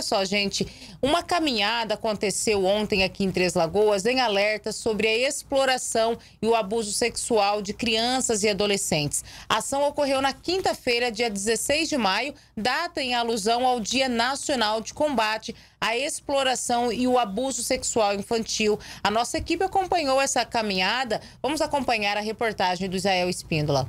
Olha só, gente, uma caminhada aconteceu ontem aqui em Três Lagoas em alerta sobre a exploração e o abuso sexual de crianças e adolescentes. A ação ocorreu na quinta-feira, dia 16 de maio, data em alusão ao Dia Nacional de Combate à Exploração e o Abuso Sexual Infantil. A nossa equipe acompanhou essa caminhada. Vamos acompanhar a reportagem do Israel Espíndola.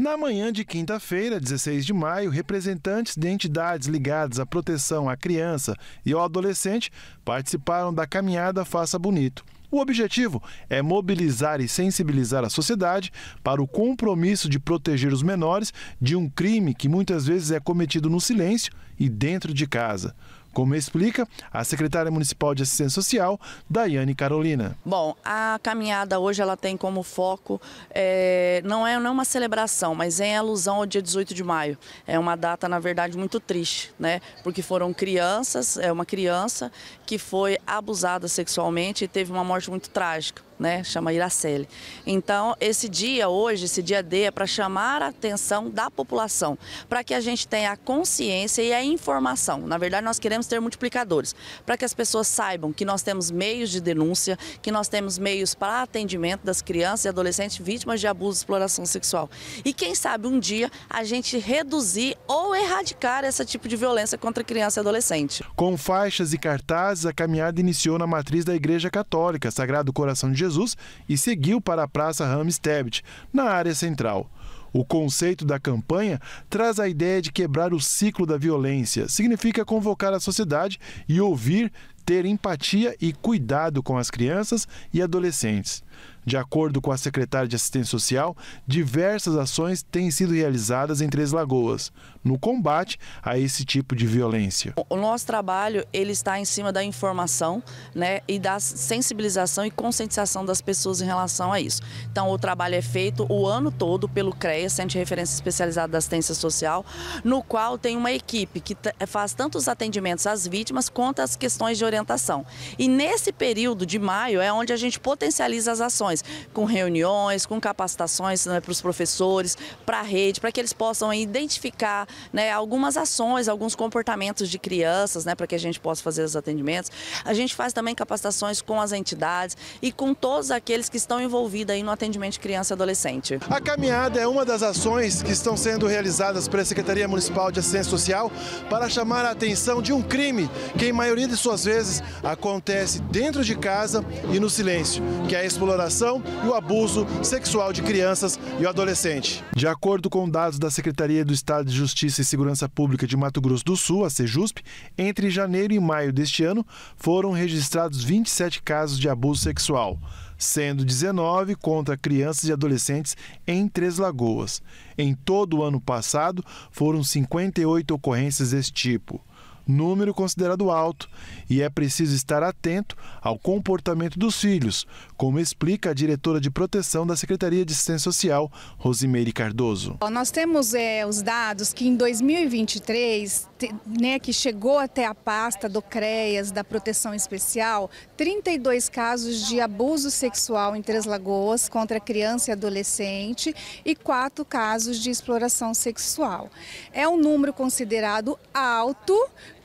Na manhã de quinta-feira, 16 de maio, representantes de entidades ligadas à proteção à criança e ao adolescente participaram da caminhada Faça Bonito. O objetivo é mobilizar e sensibilizar a sociedade para o compromisso de proteger os menores de um crime que muitas vezes é cometido no silêncio e dentro de casa como explica a secretária municipal de assistência social, Daiane Carolina. Bom, a caminhada hoje ela tem como foco, é, não é não é uma celebração, mas em é alusão ao dia 18 de maio. É uma data, na verdade, muito triste, né? Porque foram crianças, é uma criança que foi abusada sexualmente e teve uma morte muito trágica né? Chama Iraceli. Então, esse dia hoje, esse dia D, é para chamar a atenção da população, para que a gente tenha a consciência e a informação. Na verdade, nós queremos ter multiplicadores, para que as pessoas saibam que nós temos meios de denúncia, que nós temos meios para atendimento das crianças e adolescentes vítimas de abuso e exploração sexual. E quem sabe um dia a gente reduzir ou erradicar esse tipo de violência contra criança e adolescente. Com faixas e cartazes, a caminhada iniciou na matriz da Igreja Católica, Sagrado Coração de Jesus Jesus e seguiu para a Praça Ramstebet, na área central. O conceito da campanha traz a ideia de quebrar o ciclo da violência, significa convocar a sociedade e ouvir ter empatia e cuidado com as crianças e adolescentes. De acordo com a secretária de Assistência Social, diversas ações têm sido realizadas em Três Lagoas no combate a esse tipo de violência. O nosso trabalho ele está em cima da informação, né, e da sensibilização e conscientização das pessoas em relação a isso. Então o trabalho é feito o ano todo pelo CREA, Centro de Referência Especializada da Assistência Social, no qual tem uma equipe que faz tanto os atendimentos às vítimas quanto as questões de orientação orientação. E nesse período de maio é onde a gente potencializa as ações, com reuniões, com capacitações né, para os professores, para a rede, para que eles possam identificar né, algumas ações, alguns comportamentos de crianças, né, para que a gente possa fazer os atendimentos. A gente faz também capacitações com as entidades e com todos aqueles que estão envolvidos aí no atendimento de criança e adolescente. A caminhada é uma das ações que estão sendo realizadas pela Secretaria Municipal de Assistência Social para chamar a atenção de um crime que, em maioria de suas vezes, vezes acontece dentro de casa e no silêncio, que é a exploração e o abuso sexual de crianças e adolescentes. De acordo com dados da Secretaria do Estado de Justiça e Segurança Pública de Mato Grosso do Sul, a Sejusp, entre janeiro e maio deste ano foram registrados 27 casos de abuso sexual sendo 19 contra crianças e adolescentes em Três Lagoas. Em todo o ano passado, foram 58 ocorrências desse tipo número considerado alto, e é preciso estar atento ao comportamento dos filhos, como explica a diretora de proteção da Secretaria de Assistência Social, Rosimeire Cardoso. Nós temos é, os dados que em 2023, né, que chegou até a pasta do CREAS, da proteção especial, 32 casos de abuso sexual em Três Lagoas contra criança e adolescente e quatro casos de exploração sexual. É um número considerado alto,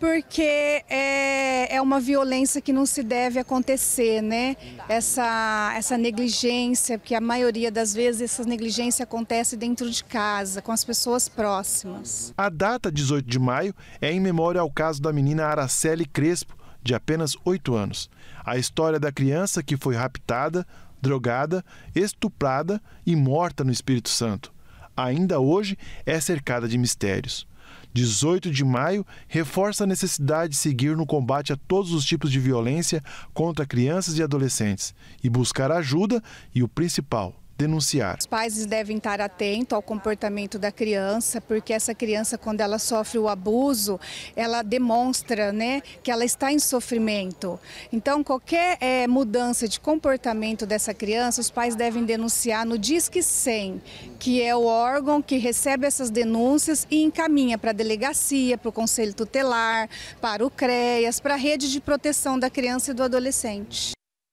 porque é, é uma violência que não se deve acontecer, né? Essa, essa negligência, porque a maioria das vezes essa negligência acontece dentro de casa, com as pessoas próximas. A data 18 de maio é em memória ao caso da menina Araceli Crespo, de apenas 8 anos. A história da criança que foi raptada, drogada, estuprada e morta no Espírito Santo. Ainda hoje é cercada de mistérios. 18 de maio reforça a necessidade de seguir no combate a todos os tipos de violência contra crianças e adolescentes e buscar ajuda e o principal, denunciar. Os pais devem estar atentos ao comportamento da criança, porque essa criança, quando ela sofre o abuso, ela demonstra né, que ela está em sofrimento. Então, qualquer é, mudança de comportamento dessa criança, os pais devem denunciar no Disque 100, que é o órgão que recebe essas denúncias e encaminha para a delegacia, para o conselho tutelar, para o CREAS, para a rede de proteção da criança e do adolescente.